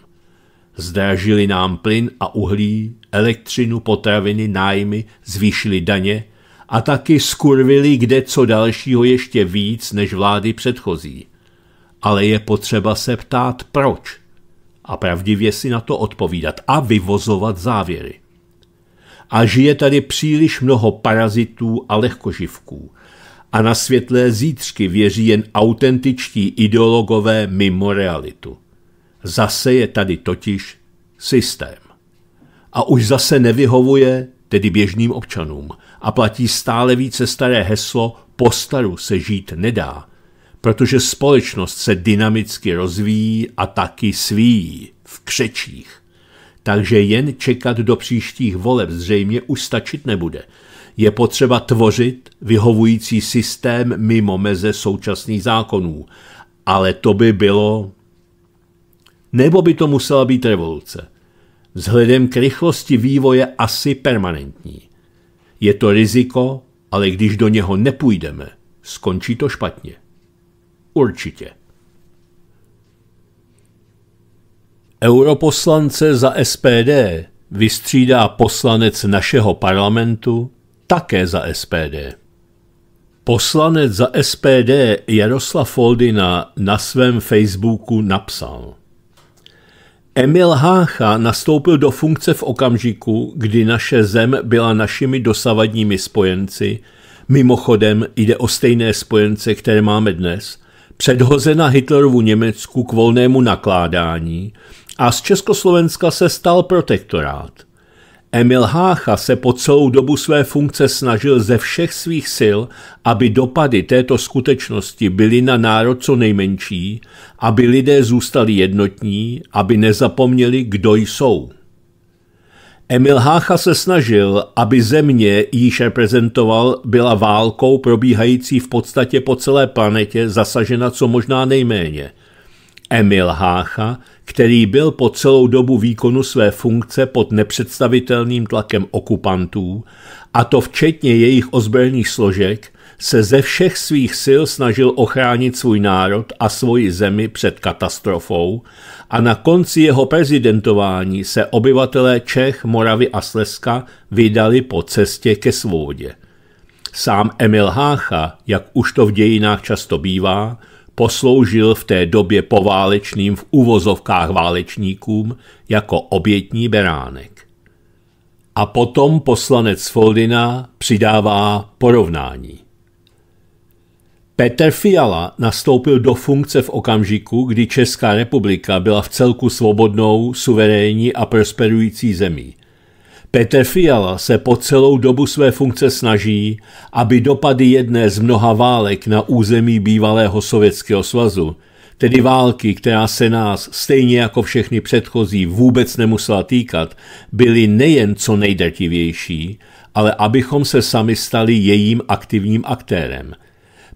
Zdražili nám plyn a uhlí, elektřinu, potraviny, nájmy, zvýšili daně a taky skurvili kde co dalšího ještě víc než vlády předchozí. Ale je potřeba se ptát proč a pravdivě si na to odpovídat a vyvozovat závěry a žije tady příliš mnoho parazitů a lehkoživků. A na světlé zítřky věří jen autentičtí ideologové mimo realitu. Zase je tady totiž systém. A už zase nevyhovuje, tedy běžným občanům, a platí stále více staré heslo po staru se žít nedá, protože společnost se dynamicky rozvíjí a taky svíjí v křečích takže jen čekat do příštích voleb zřejmě už stačit nebude. Je potřeba tvořit vyhovující systém mimo meze současných zákonů, ale to by bylo... Nebo by to musela být revoluce. Vzhledem k rychlosti vývoje asi permanentní. Je to riziko, ale když do něho nepůjdeme, skončí to špatně. Určitě. Europoslance za SPD vystřídá poslanec našeho parlamentu také za SPD. Poslanec za SPD Jaroslav Foldina na svém Facebooku napsal Emil Hácha nastoupil do funkce v okamžiku, kdy naše zem byla našimi dosavadními spojenci, mimochodem jde o stejné spojence, které máme dnes, předhozena Hitlerovu Německu k volnému nakládání a z Československa se stal protektorát. Emil Hácha se po celou dobu své funkce snažil ze všech svých sil, aby dopady této skutečnosti byly na národ co nejmenší, aby lidé zůstali jednotní, aby nezapomněli, kdo jsou. Emil Hácha se snažil, aby země, již reprezentoval, byla válkou probíhající v podstatě po celé planetě zasažena co možná nejméně. Emil Hácha který byl po celou dobu výkonu své funkce pod nepředstavitelným tlakem okupantů, a to včetně jejich ozbrojených složek, se ze všech svých sil snažil ochránit svůj národ a svoji zemi před katastrofou a na konci jeho prezidentování se obyvatelé Čech, Moravy a Slezska vydali po cestě ke svobodě. Sám Emil Hácha, jak už to v dějinách často bývá, posloužil v té době poválečným v uvozovkách válečníkům jako obětní beránek. A potom poslanec Foldina přidává porovnání. Petr Fiala nastoupil do funkce v okamžiku, kdy Česká republika byla v celku svobodnou, suverénní a prosperující zemí. Petr Fiala se po celou dobu své funkce snaží, aby dopady jedné z mnoha válek na území bývalého Sovětského svazu, tedy války, která se nás, stejně jako všechny předchozí, vůbec nemusela týkat, byly nejen co nejdrtivější, ale abychom se sami stali jejím aktivním aktérem.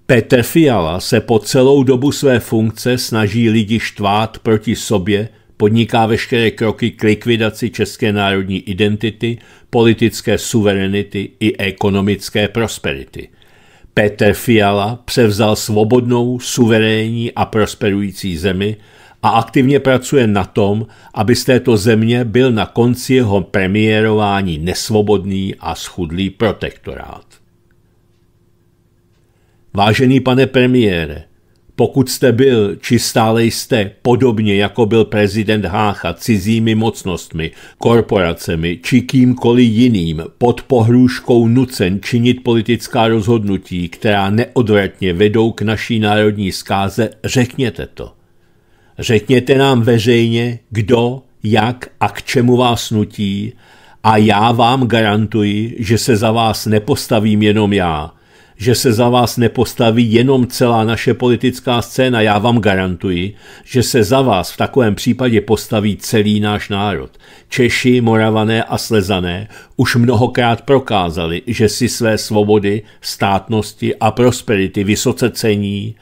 Petr Fiala se po celou dobu své funkce snaží lidi štvát proti sobě podniká veškeré kroky k likvidaci české národní identity, politické suverenity i ekonomické prosperity. Petr Fiala převzal svobodnou, suverénní a prosperující zemi a aktivně pracuje na tom, aby z této země byl na konci jeho premiérování nesvobodný a schudlý protektorát. Vážený pane premiére, pokud jste byl, či stále jste, podobně jako byl prezident Hácha, cizími mocnostmi, korporacemi či kýmkoliv jiným, pod pohrůžkou nucen činit politická rozhodnutí, která neodvratně vedou k naší národní zkáze, řekněte to. Řekněte nám veřejně, kdo, jak a k čemu vás nutí a já vám garantuji, že se za vás nepostavím jenom já – že se za vás nepostaví jenom celá naše politická scéna. Já vám garantuji, že se za vás v takovém případě postaví celý náš národ. Češi, Moravané a Slezané už mnohokrát prokázali, že si své svobody, státnosti a prosperity vysoce cení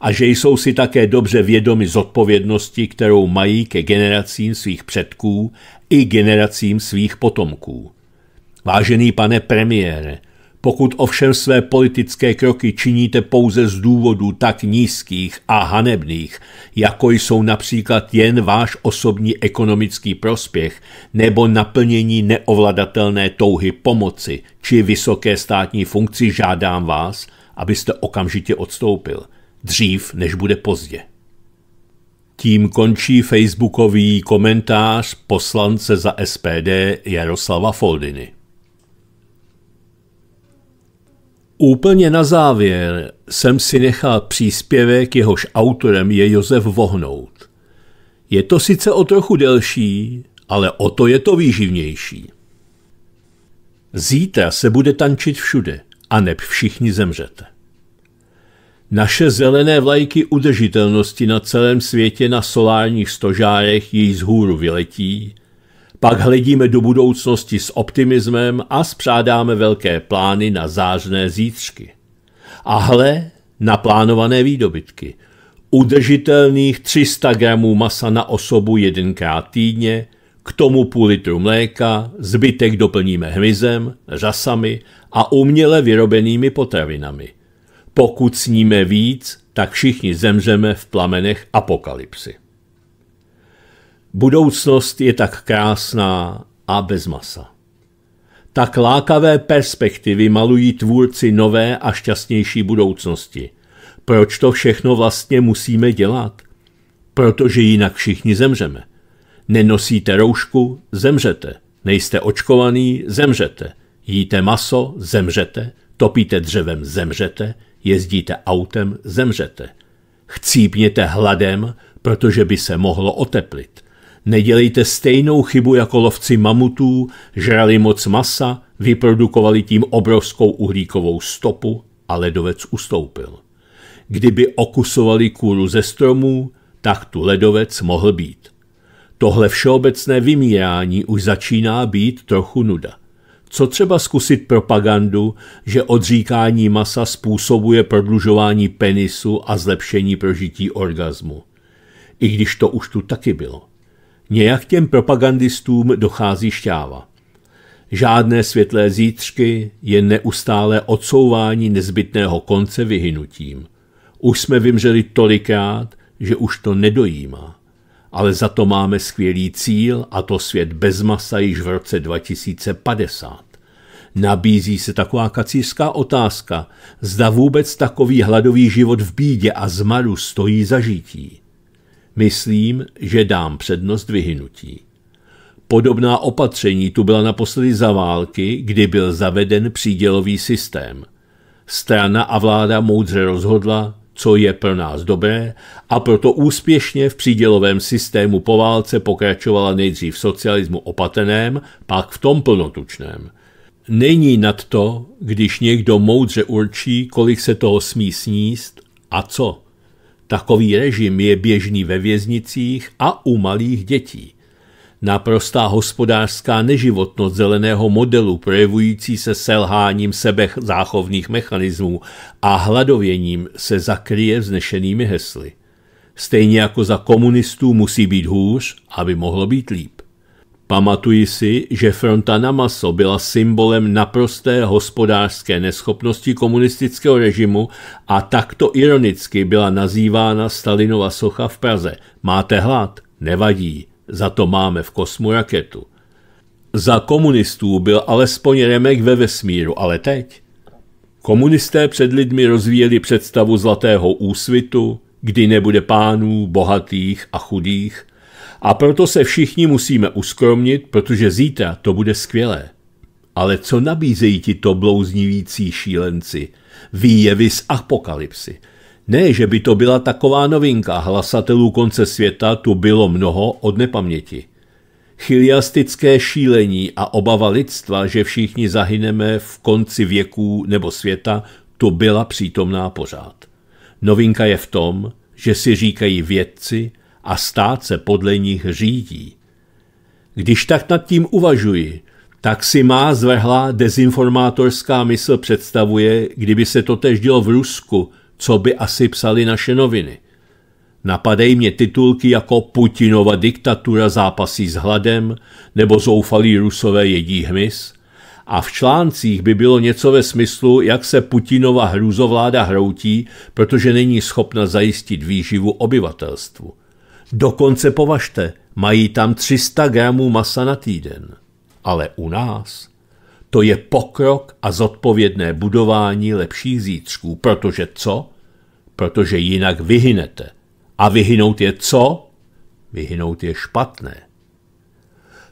a že jsou si také dobře vědomi zodpovědnosti, kterou mají ke generacím svých předků i generacím svých potomků. Vážený pane premiére, pokud ovšem své politické kroky činíte pouze z důvodů tak nízkých a hanebných, jako jsou například jen váš osobní ekonomický prospěch nebo naplnění neovladatelné touhy pomoci či vysoké státní funkci, žádám vás, abyste okamžitě odstoupil, dřív než bude pozdě. Tím končí facebookový komentář poslance za SPD Jaroslava Foldiny. Úplně na závěr jsem si nechal příspěvek, jehož autorem je Josef Vohnout. Je to sice o trochu delší, ale o to je to výživnější. Zítra se bude tančit všude, a neb všichni zemřete. Naše zelené vlajky udržitelnosti na celém světě na solárních stožárech její z hůru vyletí – pak hledíme do budoucnosti s optimismem a spřádáme velké plány na zářné zítřky. A hle, naplánované výdobytky. Udržitelných 300 gramů masa na osobu jedenkrát týdně, k tomu půl litru mléka, zbytek doplníme hmyzem, řasami a uměle vyrobenými potravinami. Pokud sníme víc, tak všichni zemřeme v plamenech apokalypsy. Budoucnost je tak krásná a bez masa. Tak lákavé perspektivy malují tvůrci nové a šťastnější budoucnosti. Proč to všechno vlastně musíme dělat? Protože jinak všichni zemřeme. Nenosíte roušku, zemřete. Nejste očkovaný, zemřete. Jíte maso, zemřete. Topíte dřevem, zemřete. Jezdíte autem, zemřete. Chcípněte hladem, protože by se mohlo oteplit. Nedělejte stejnou chybu jako lovci mamutů, žrali moc masa, vyprodukovali tím obrovskou uhlíkovou stopu a ledovec ustoupil. Kdyby okusovali kůru ze stromů, tak tu ledovec mohl být. Tohle všeobecné vymírání už začíná být trochu nuda. Co třeba zkusit propagandu, že odříkání masa způsobuje prodlužování penisu a zlepšení prožití orgazmu? I když to už tu taky bylo. Nějak těm propagandistům dochází šťáva. Žádné světlé zítřky, je neustále odsouvání nezbytného konce vyhynutím. Už jsme vymřeli tolikrát, že už to nedojímá. Ale za to máme skvělý cíl a to svět bez masa již v roce 2050. Nabízí se taková kacířská otázka, zda vůbec takový hladový život v bídě a zmaru stojí za žití. Myslím, že dám přednost vyhynutí. Podobná opatření tu byla naposledy za války, kdy byl zaveden přídělový systém. Strana a vláda moudře rozhodla, co je pro nás dobré, a proto úspěšně v přídělovém systému po válce pokračovala nejdřív v socialismu opatrném, pak v tom plnotučném. Není nad to, když někdo moudře určí, kolik se toho smí sníst a co. Takový režim je běžný ve věznicích a u malých dětí. Naprostá hospodářská neživotnost zeleného modelu, projevující se selháním sebe záchovných mechanismů a hladověním, se zakryje vznešenými hesly. Stejně jako za komunistů musí být hůř, aby mohlo být líp. Pamatuji si, že fronta na maso byla symbolem naprosté hospodářské neschopnosti komunistického režimu a takto ironicky byla nazývána Stalinova socha v Praze. Máte hlad? Nevadí. Za to máme v kosmu raketu. Za komunistů byl alespoň remek ve vesmíru, ale teď? Komunisté před lidmi rozvíjeli představu zlatého úsvitu, kdy nebude pánů, bohatých a chudých – a proto se všichni musíme uskromnit, protože zítra to bude skvělé. Ale co nabízejí ti to blouznivící šílenci? Výjevy z apokalypsy. Ne, že by to byla taková novinka, hlasatelů konce světa tu bylo mnoho od nepaměti. Chiliastické šílení a obava lidstva, že všichni zahyneme v konci věků nebo světa, tu byla přítomná pořád. Novinka je v tom, že si říkají vědci, a stát se podle nich řídí. Když tak nad tím uvažuji, tak si má zvrhlá dezinformátorská mysl představuje, kdyby se to tež dělo v Rusku, co by asi psali naše noviny. Napadají mě titulky jako Putinova diktatura zápasí s hladem nebo zoufalí rusové jedí hmyz a v článcích by bylo něco ve smyslu, jak se Putinova hrůzovláda hroutí, protože není schopna zajistit výživu obyvatelstvu. Dokonce považte, mají tam 300 gramů masa na týden. Ale u nás to je pokrok a zodpovědné budování lepších zítřků, protože co? Protože jinak vyhynete. A vyhynout je co? Vyhynout je špatné.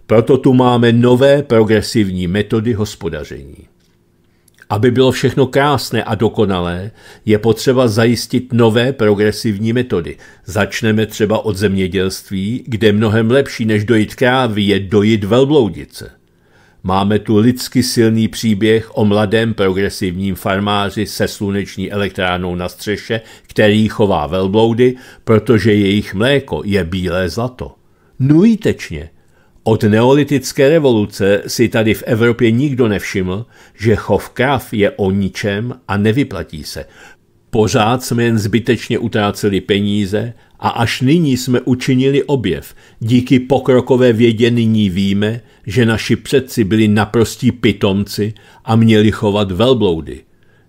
Proto tu máme nové progresivní metody hospodaření. Aby bylo všechno krásné a dokonalé, je potřeba zajistit nové progresivní metody. Začneme třeba od zemědělství, kde mnohem lepší než dojít krávy je dojít velbloudice. Máme tu lidsky silný příběh o mladém progresivním farmáři se sluneční elektrárnou na střeše, který chová velbloudy, protože jejich mléko je bílé zlato. Nujtečně, od neolitické revoluce si tady v Evropě nikdo nevšiml, že chov krav je o ničem a nevyplatí se. Pořád jsme jen zbytečně utráceli peníze a až nyní jsme učinili objev. Díky pokrokové vědě nyní víme, že naši předci byli naprostí pitomci a měli chovat velbloudy.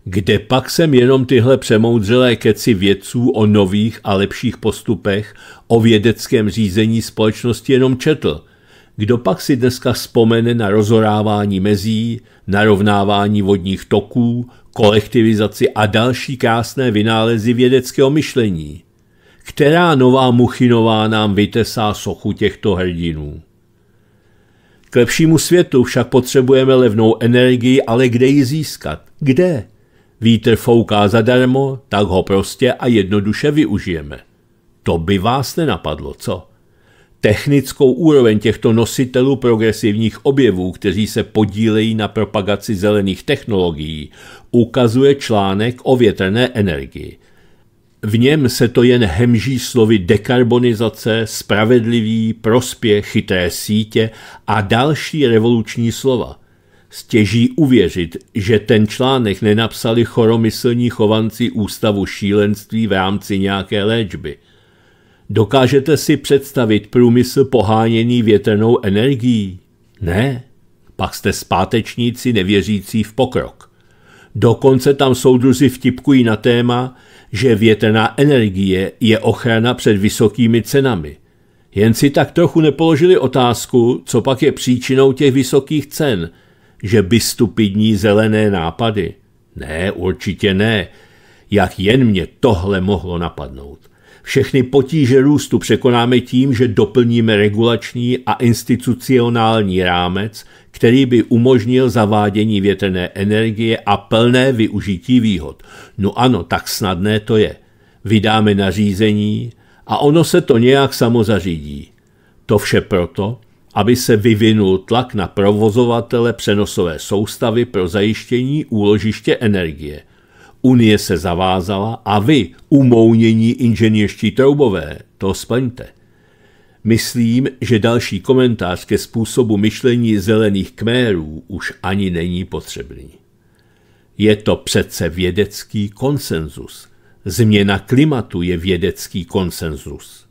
Kde pak jsem jenom tyhle přemoudřelé keci vědců o nových a lepších postupech, o vědeckém řízení společnosti jenom četl – kdo pak si dneska vzpomene na rozorávání mezí, narovnávání vodních toků, kolektivizaci a další krásné vynálezy vědeckého myšlení? Která nová Muchinová nám vytesá sochu těchto hrdinů? K lepšímu světu však potřebujeme levnou energii, ale kde ji získat? Kde? Vítr fouká zadarmo, tak ho prostě a jednoduše využijeme. To by vás nenapadlo, co? technickou úroveň těchto nositelů progresivních objevů, kteří se podílejí na propagaci zelených technologií, ukazuje článek o větrné energii. V něm se to jen hemží slovy dekarbonizace, spravedlivý, prospěch, chytré sítě a další revoluční slova. Stěží uvěřit, že ten článek nenapsali choromyslní chovanci ústavu šílenství v rámci nějaké léčby – Dokážete si představit průmysl poháněný větrnou energií? Ne. Pak jste zpátečníci nevěřící v pokrok. Dokonce tam soudruzi vtipkují na téma, že větrná energie je ochrana před vysokými cenami. Jen si tak trochu nepoložili otázku, co pak je příčinou těch vysokých cen, že by stupidní zelené nápady. Ne, určitě ne. Jak jen mě tohle mohlo napadnout. Všechny potíže růstu překonáme tím, že doplníme regulační a institucionální rámec, který by umožnil zavádění větrné energie a plné využití výhod. No ano, tak snadné to je. Vydáme nařízení a ono se to nějak samozařídí. To vše proto, aby se vyvinul tlak na provozovatele přenosové soustavy pro zajištění úložiště energie – Unie se zavázala a vy, umounění inženýrští troubové, to splňte. Myslím, že další komentář ke způsobu myšlení zelených kmérů už ani není potřebný. Je to přece vědecký konsenzus. Změna klimatu je vědecký konsenzus.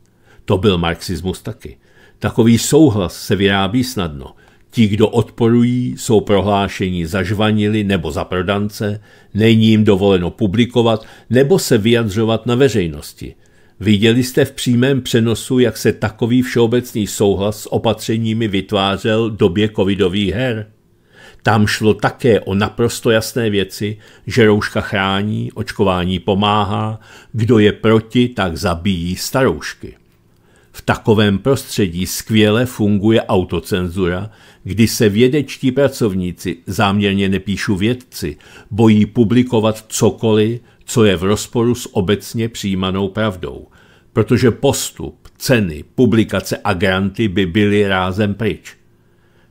To byl marxismus taky. Takový souhlas se vyrábí snadno. Ti, kdo odporují, jsou prohlášeni za žvanili nebo za prodance, není jim dovoleno publikovat nebo se vyjadřovat na veřejnosti. Viděli jste v přímém přenosu, jak se takový všeobecný souhlas s opatřeními vytvářel době covidových her? Tam šlo také o naprosto jasné věci, že rouška chrání, očkování pomáhá, kdo je proti, tak zabíjí staroušky. V takovém prostředí skvěle funguje autocenzura, kdy se vědečtí pracovníci, záměrně nepíšu vědci, bojí publikovat cokoliv, co je v rozporu s obecně přijímanou pravdou, protože postup, ceny, publikace a granty by byly rázem pryč.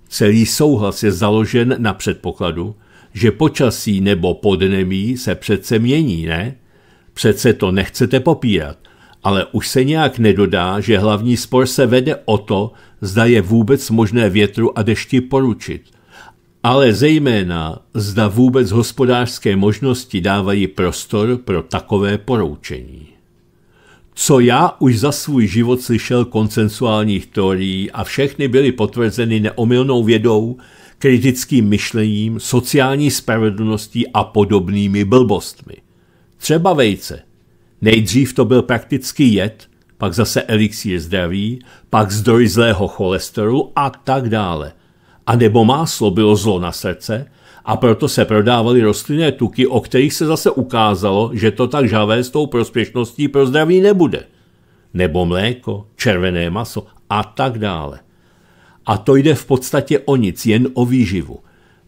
Celý souhlas je založen na předpokladu, že počasí nebo podnemí se přece mění, ne? Přece to nechcete popírat, ale už se nějak nedodá, že hlavní spor se vede o to, zda je vůbec možné větru a dešti poručit, ale zejména zda vůbec hospodářské možnosti dávají prostor pro takové poroučení. Co já už za svůj život slyšel konsensuálních teorií a všechny byly potvrzeny neomylnou vědou, kritickým myšlením, sociální spravedlností a podobnými blbostmi. Třeba vejce. Nejdřív to byl prakticky jed, pak zase elixír zdraví, pak zdroj zlého cholesterolu a tak dále. A nebo máslo bylo zlo na srdce a proto se prodávaly rostlinné tuky, o kterých se zase ukázalo, že to tak žavé s tou prospěšností pro zdraví nebude. Nebo mléko, červené maso a tak dále. A to jde v podstatě o nic, jen o výživu.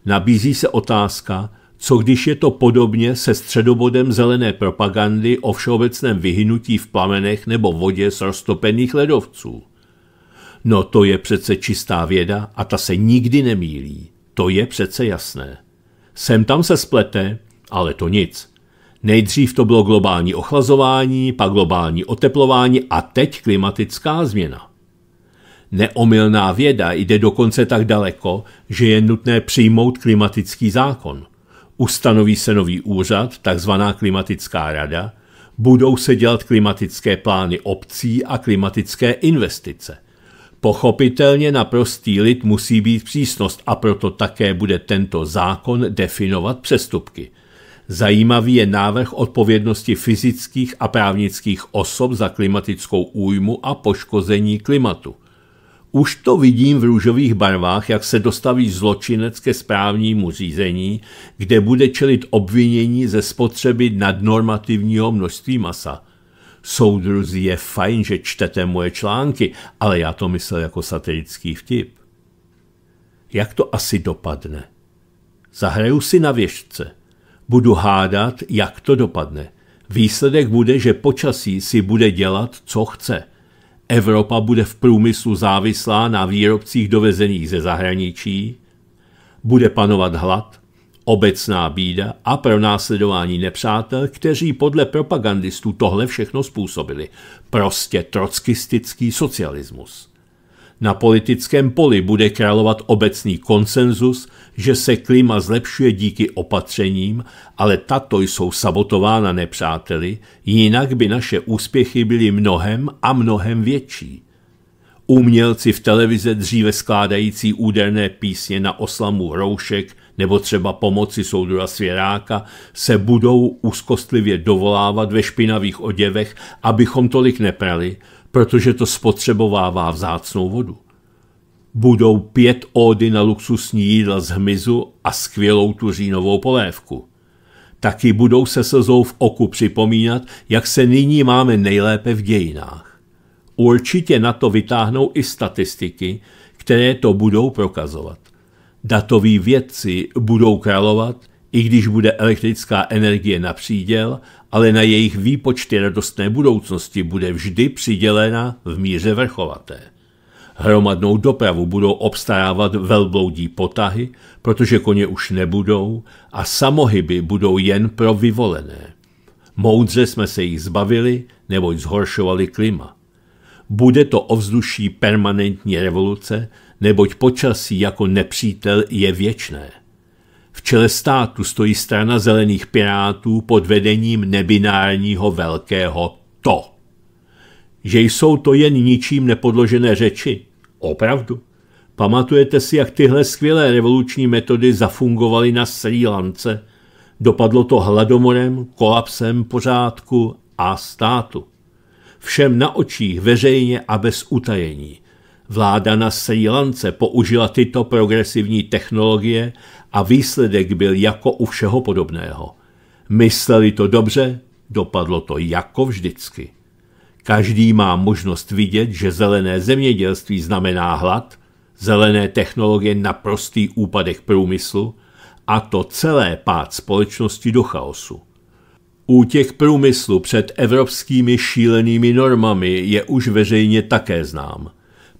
Nabízí se otázka, co když je to podobně se středobodem zelené propagandy o všeobecném vyhynutí v plamenech nebo vodě z roztopených ledovců? No to je přece čistá věda a ta se nikdy nemýlí. To je přece jasné. Sem tam se splete, ale to nic. Nejdřív to bylo globální ochlazování, pak globální oteplování a teď klimatická změna. Neomylná věda jde dokonce tak daleko, že je nutné přijmout klimatický zákon – Ustanoví se nový úřad, takzvaná klimatická rada, budou se dělat klimatické plány obcí a klimatické investice. Pochopitelně na prostý lid musí být přísnost a proto také bude tento zákon definovat přestupky. Zajímavý je návrh odpovědnosti fyzických a právnických osob za klimatickou újmu a poškození klimatu – už to vidím v růžových barvách, jak se dostaví zločinec ke správnímu řízení, kde bude čelit obvinění ze spotřeby nadnormativního množství masa. Soudruzi je fajn, že čtete moje články, ale já to myslel jako satirický vtip. Jak to asi dopadne? Zahraju si na věžce. Budu hádat, jak to dopadne. Výsledek bude, že počasí si bude dělat, co chce – Evropa bude v průmyslu závislá na výrobcích dovezených ze zahraničí, bude panovat hlad, obecná bída a pronásledování nepřátel, kteří podle propagandistů tohle všechno způsobili. Prostě trockistický socialismus. Na politickém poli bude královat obecný konsenzus, že se klima zlepšuje díky opatřením, ale tato jsou sabotována nepřáteli, jinak by naše úspěchy byly mnohem a mnohem větší. Umělci v televize dříve skládající úderné písně na oslamu roušek nebo třeba pomoci a Svěráka se budou úzkostlivě dovolávat ve špinavých oděvech, abychom tolik neprali, protože to spotřebovává vzácnou vodu. Budou pět ódy na luxusní jídla z hmyzu a skvělou tuřínovou polévku. Taky budou se slzou v oku připomínat, jak se nyní máme nejlépe v dějinách. Určitě na to vytáhnou i statistiky, které to budou prokazovat. Datoví vědci budou královat, i když bude elektrická energie na příděl ale na jejich výpočty radostné budoucnosti bude vždy přidělena v míře vrchovaté. Hromadnou dopravu budou obstarávat velbloudí potahy, protože koně už nebudou a samohyby budou jen pro vyvolené. Moudře jsme se jich zbavili, neboť zhoršovali klima. Bude to ovzduší permanentní revoluce, neboť počasí jako nepřítel je věčné čele státu stojí strana zelených pirátů pod vedením nebinárního velkého to. Že jsou to jen ničím nepodložené řeči? Opravdu? Pamatujete si, jak tyhle skvělé revoluční metody zafungovaly na Sri Lance? Dopadlo to hladomorem, kolapsem pořádku a státu. Všem na očích, veřejně a bez utajení. Vláda na Sri Lance použila tyto progresivní technologie a výsledek byl jako u všeho podobného. Mysleli to dobře, dopadlo to jako vždycky. Každý má možnost vidět, že zelené zemědělství znamená hlad, zelené technologie naprostý úpadek průmyslu a to celé pád společnosti do chaosu. Útěk průmyslu před evropskými šílenými normami je už veřejně také znám.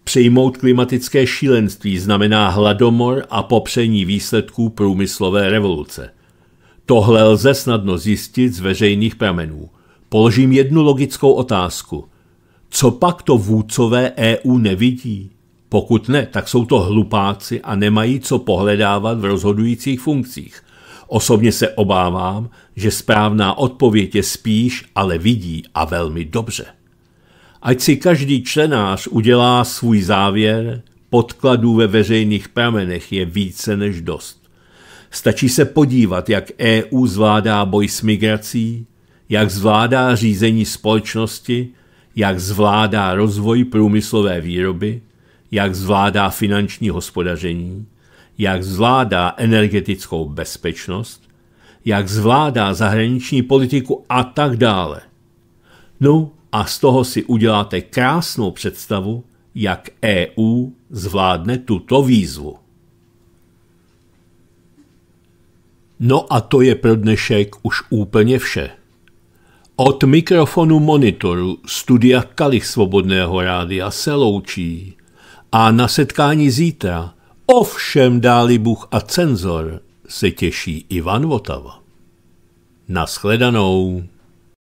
Přijmout klimatické šílenství znamená hladomor a popření výsledků průmyslové revoluce. Tohle lze snadno zjistit z veřejných pramenů. Položím jednu logickou otázku. Co pak to vůcové EU nevidí? Pokud ne, tak jsou to hlupáci a nemají co pohledávat v rozhodujících funkcích. Osobně se obávám, že správná odpověď je spíš, ale vidí a velmi dobře. Ať si každý čtenář udělá svůj závěr, podkladů ve veřejných pramenech je více než dost. Stačí se podívat, jak EU zvládá boj s migrací, jak zvládá řízení společnosti, jak zvládá rozvoj průmyslové výroby, jak zvládá finanční hospodaření, jak zvládá energetickou bezpečnost, jak zvládá zahraniční politiku a tak dále. No, a z toho si uděláte krásnou představu, jak EU zvládne tuto výzvu. No a to je pro dnešek už úplně vše. Od mikrofonu monitoru studia Kalich Svobodného rádia se loučí a na setkání zítra ovšem dáli Bůh a cenzor se těší Ivan Votava. Naschledanou.